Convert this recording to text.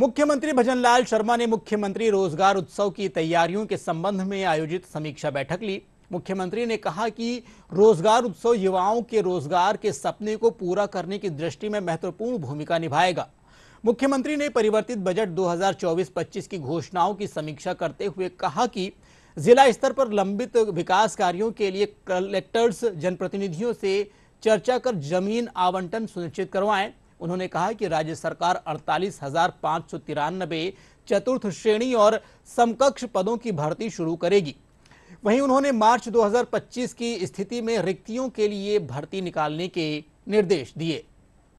मुख्यमंत्री भजनलाल शर्मा ने मुख्यमंत्री रोजगार उत्सव की तैयारियों के संबंध में आयोजित समीक्षा बैठक ली मुख्यमंत्री ने कहा कि रोजगार उत्सव युवाओं के रोजगार के सपने को पूरा करने की दृष्टि में महत्वपूर्ण भूमिका निभाएगा मुख्यमंत्री ने परिवर्तित बजट 2024-25 की घोषणाओं की समीक्षा करते हुए कहा कि जिला स्तर पर लंबित विकास कार्यों के लिए कलेक्टर्स जनप्रतिनिधियों से चर्चा कर जमीन आवंटन सुनिश्चित करवाएं उन्होंने कहा कि राज्य सरकार अड़तालीस हजार पांच सौ तिरानबे चतुर्थ श्रेणी और समकक्ष पदों की भर्ती शुरू करेगी वहीं उन्होंने मार्च 2025 की स्थिति में रिक्तियों के लिए भर्ती निकालने के निर्देश दिए